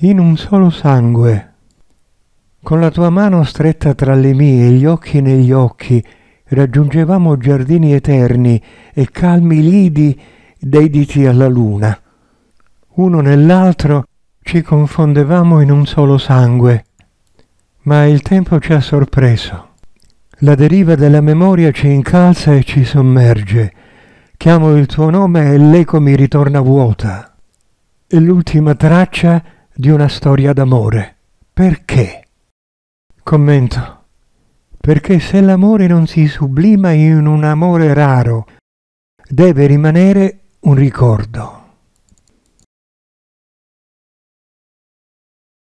in un solo sangue. Con la tua mano stretta tra le mie e gli occhi negli occhi, raggiungevamo giardini eterni e calmi lidi dei alla luna. Uno nell'altro ci confondevamo in un solo sangue. Ma il tempo ci ha sorpreso. La deriva della memoria ci incalza e ci sommerge. Chiamo il tuo nome e l'eco mi ritorna vuota. E l'ultima traccia di una storia d'amore. Perché? Commento. Perché se l'amore non si sublima in un amore raro, deve rimanere un ricordo.